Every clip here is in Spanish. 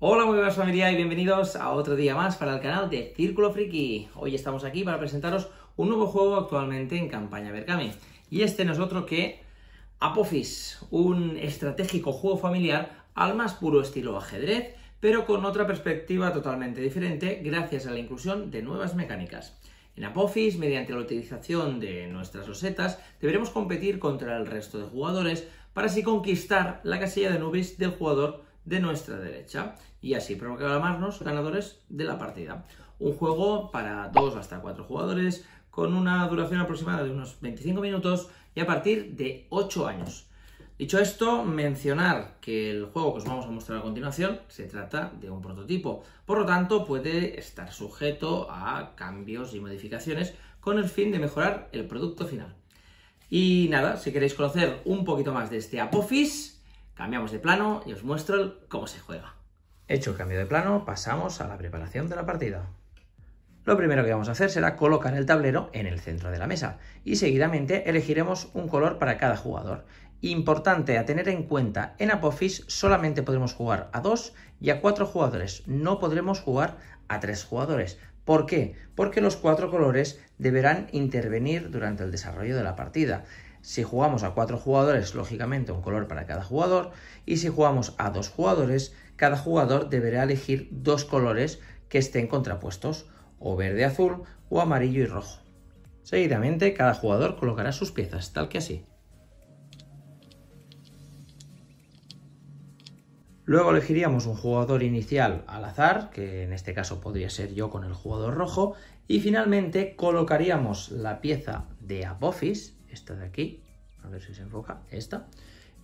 Hola, muy buenas familia y bienvenidos a otro día más para el canal de Círculo Friki. Hoy estamos aquí para presentaros un nuevo juego actualmente en campaña Bergami. Y este no es otro que Apophis, un estratégico juego familiar al más puro estilo ajedrez, pero con otra perspectiva totalmente diferente gracias a la inclusión de nuevas mecánicas. En Apophis, mediante la utilización de nuestras rosetas, deberemos competir contra el resto de jugadores para así conquistar la casilla de Nubis del jugador de nuestra derecha y así proclamarnos ganadores de la partida. Un juego para dos hasta cuatro jugadores con una duración aproximada de unos 25 minutos y a partir de 8 años. Dicho esto, mencionar que el juego que os vamos a mostrar a continuación se trata de un prototipo, por lo tanto puede estar sujeto a cambios y modificaciones con el fin de mejorar el producto final. Y nada, si queréis conocer un poquito más de este Apophis, cambiamos de plano y os muestro cómo se juega. Hecho el cambio de plano, pasamos a la preparación de la partida. Lo primero que vamos a hacer será colocar el tablero en el centro de la mesa y seguidamente elegiremos un color para cada jugador. Importante a tener en cuenta, en Apophis solamente podremos jugar a dos y a cuatro jugadores, no podremos jugar a tres jugadores, ¿Por qué? Porque los cuatro colores deberán intervenir durante el desarrollo de la partida. Si jugamos a cuatro jugadores, lógicamente un color para cada jugador, y si jugamos a dos jugadores, cada jugador deberá elegir dos colores que estén contrapuestos, o verde-azul o amarillo y rojo. Seguidamente, cada jugador colocará sus piezas, tal que así. Luego elegiríamos un jugador inicial al azar, que en este caso podría ser yo con el jugador rojo. Y finalmente colocaríamos la pieza de Apophis, esta de aquí, a ver si se enfoca, esta,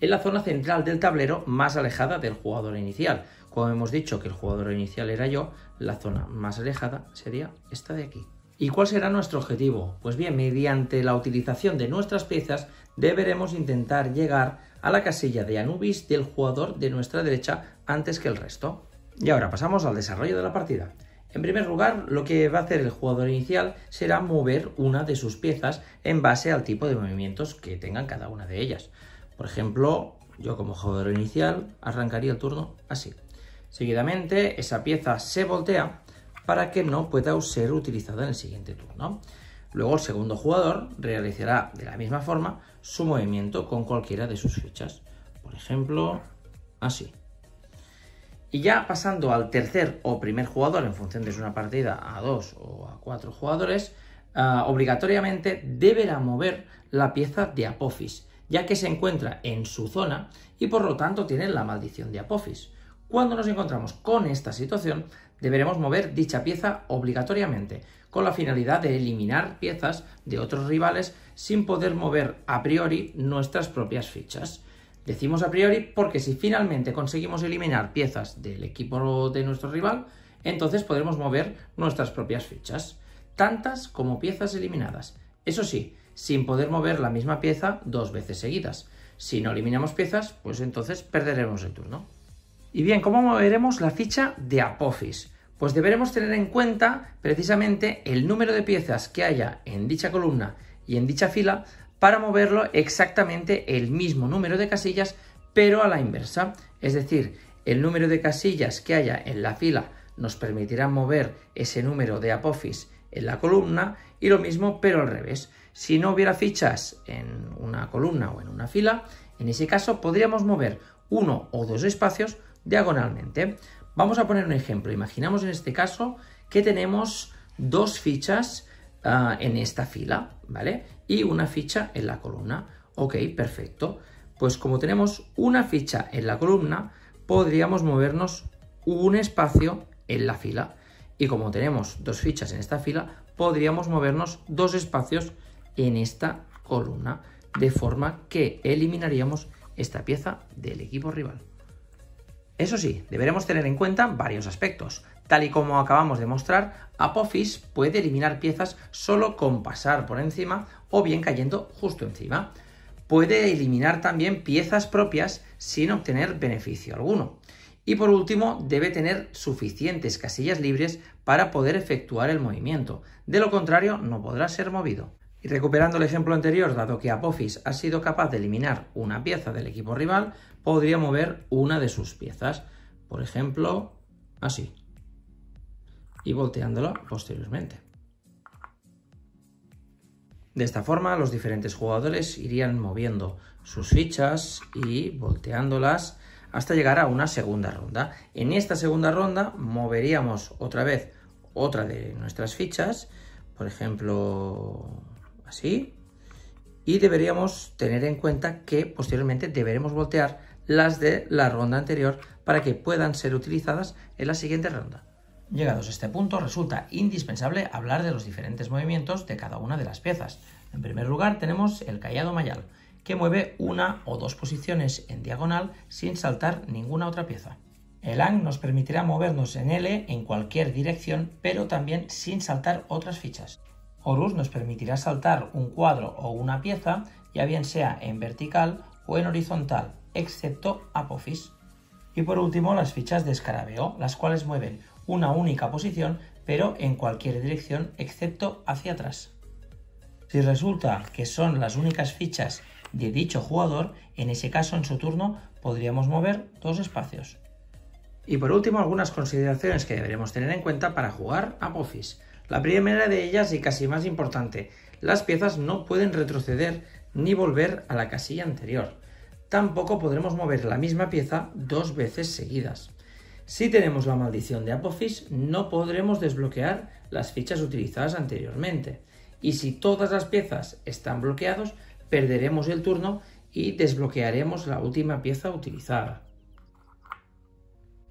en la zona central del tablero más alejada del jugador inicial. Como hemos dicho que el jugador inicial era yo, la zona más alejada sería esta de aquí. ¿Y cuál será nuestro objetivo? Pues bien, mediante la utilización de nuestras piezas deberemos intentar llegar a la casilla de Anubis del jugador de nuestra derecha antes que el resto. Y ahora pasamos al desarrollo de la partida. En primer lugar, lo que va a hacer el jugador inicial será mover una de sus piezas en base al tipo de movimientos que tengan cada una de ellas. Por ejemplo, yo como jugador inicial arrancaría el turno así. Seguidamente, esa pieza se voltea para que no pueda ser utilizada en el siguiente turno. Luego el segundo jugador realizará de la misma forma su movimiento con cualquiera de sus fichas. Por ejemplo, así. Y ya pasando al tercer o primer jugador, en función de si una partida a dos o a cuatro jugadores, ah, obligatoriamente deberá mover la pieza de Apophis, ya que se encuentra en su zona y por lo tanto tiene la maldición de Apophis. Cuando nos encontramos con esta situación, deberemos mover dicha pieza obligatoriamente, con la finalidad de eliminar piezas de otros rivales sin poder mover a priori nuestras propias fichas. Decimos a priori porque si finalmente conseguimos eliminar piezas del equipo de nuestro rival, entonces podremos mover nuestras propias fichas, tantas como piezas eliminadas. Eso sí, sin poder mover la misma pieza dos veces seguidas. Si no eliminamos piezas, pues entonces perderemos el turno. Y bien, ¿cómo moveremos la ficha de Apophis? Pues deberemos tener en cuenta precisamente el número de piezas que haya en dicha columna y en dicha fila para moverlo exactamente el mismo número de casillas, pero a la inversa. Es decir, el número de casillas que haya en la fila nos permitirá mover ese número de Apophis en la columna y lo mismo pero al revés. Si no hubiera fichas en una columna o en una fila, en ese caso podríamos mover uno o dos espacios diagonalmente. Vamos a poner un ejemplo. Imaginamos en este caso que tenemos dos fichas ah, en esta fila, ¿vale? Y una ficha en la columna. Ok, perfecto. Pues como tenemos una ficha en la columna, podríamos movernos un espacio en la fila. Y como tenemos dos fichas en esta fila, podríamos movernos dos espacios en esta columna, de forma que eliminaríamos esta pieza del equipo rival. Eso sí, deberemos tener en cuenta varios aspectos. Tal y como acabamos de mostrar, Apophis puede eliminar piezas solo con pasar por encima o bien cayendo justo encima. Puede eliminar también piezas propias sin obtener beneficio alguno. Y por último, debe tener suficientes casillas libres para poder efectuar el movimiento. De lo contrario, no podrá ser movido recuperando el ejemplo anterior, dado que Apophis ha sido capaz de eliminar una pieza del equipo rival, podría mover una de sus piezas, por ejemplo, así, y volteándola posteriormente. De esta forma, los diferentes jugadores irían moviendo sus fichas y volteándolas hasta llegar a una segunda ronda. En esta segunda ronda moveríamos otra vez otra de nuestras fichas, por ejemplo, así. Y deberíamos tener en cuenta que posteriormente deberemos voltear las de la ronda anterior para que puedan ser utilizadas en la siguiente ronda. Llegados a este punto, resulta indispensable hablar de los diferentes movimientos de cada una de las piezas. En primer lugar, tenemos el callado mayal, que mueve una o dos posiciones en diagonal sin saltar ninguna otra pieza. El ANG nos permitirá movernos en L en cualquier dirección, pero también sin saltar otras fichas. Horus nos permitirá saltar un cuadro o una pieza, ya bien sea en vertical o en horizontal, excepto Apophis. Y por último, las fichas de escarabeo, las cuales mueven una única posición, pero en cualquier dirección excepto hacia atrás. Si resulta que son las únicas fichas de dicho jugador, en ese caso en su turno podríamos mover dos espacios. Y por último, algunas consideraciones que deberemos tener en cuenta para jugar Apophis. La primera de ellas, y casi más importante, las piezas no pueden retroceder ni volver a la casilla anterior. Tampoco podremos mover la misma pieza dos veces seguidas. Si tenemos la maldición de Apophis, no podremos desbloquear las fichas utilizadas anteriormente. Y si todas las piezas están bloqueadas, perderemos el turno y desbloquearemos la última pieza utilizada.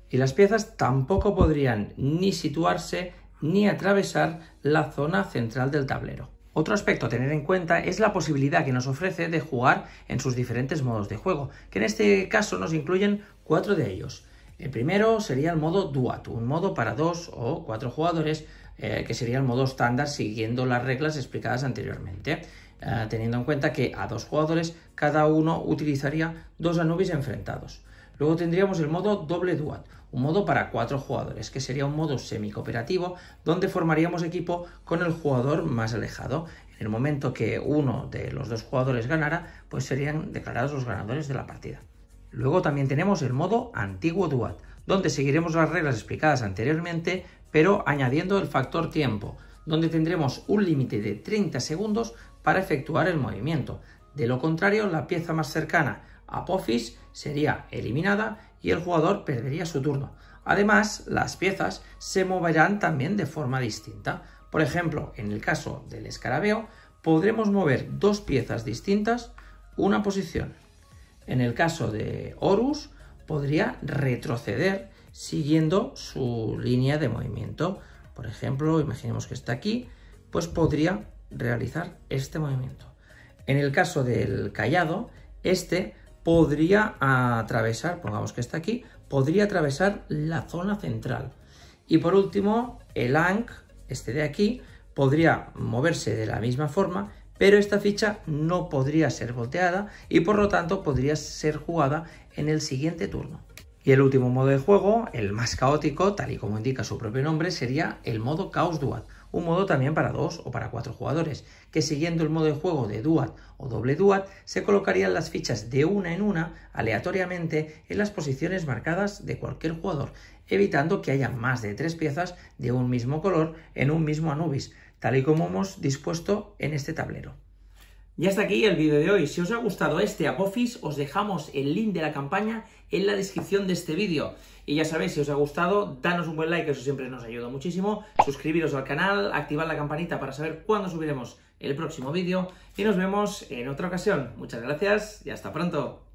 Y las piezas tampoco podrían ni situarse ni atravesar la zona central del tablero. Otro aspecto a tener en cuenta es la posibilidad que nos ofrece de jugar en sus diferentes modos de juego, que en este caso nos incluyen cuatro de ellos. El primero sería el modo Duat, un modo para dos o cuatro jugadores, eh, que sería el modo estándar siguiendo las reglas explicadas anteriormente, eh, teniendo en cuenta que a dos jugadores cada uno utilizaría dos Anubis enfrentados. Luego tendríamos el modo doble Duat, un modo para cuatro jugadores, que sería un modo semi-cooperativo donde formaríamos equipo con el jugador más alejado. En el momento que uno de los dos jugadores ganara, pues serían declarados los ganadores de la partida. Luego también tenemos el modo antiguo Duat, donde seguiremos las reglas explicadas anteriormente, pero añadiendo el factor tiempo, donde tendremos un límite de 30 segundos para efectuar el movimiento. De lo contrario, la pieza más cercana a Apophis sería eliminada el jugador perdería su turno. Además, las piezas se moverán también de forma distinta. Por ejemplo, en el caso del escarabeo, podremos mover dos piezas distintas una posición. En el caso de Horus, podría retroceder siguiendo su línea de movimiento. Por ejemplo, imaginemos que está aquí, pues podría realizar este movimiento. En el caso del callado, este podría atravesar, pongamos que está aquí, podría atravesar la zona central. Y por último, el ank, este de aquí, podría moverse de la misma forma, pero esta ficha no podría ser volteada y por lo tanto podría ser jugada en el siguiente turno. Y el último modo de juego, el más caótico, tal y como indica su propio nombre, sería el modo Chaos Duat. Un modo también para dos o para cuatro jugadores, que siguiendo el modo de juego de duat o doble duat, se colocarían las fichas de una en una aleatoriamente en las posiciones marcadas de cualquier jugador, evitando que haya más de tres piezas de un mismo color en un mismo Anubis, tal y como hemos dispuesto en este tablero. Y hasta aquí el vídeo de hoy. Si os ha gustado este apofis os dejamos el link de la campaña en la descripción de este vídeo. Y ya sabéis, si os ha gustado, danos un buen like, eso siempre nos ayuda muchísimo. Suscribiros al canal, activar la campanita para saber cuándo subiremos el próximo vídeo. Y nos vemos en otra ocasión. Muchas gracias y hasta pronto.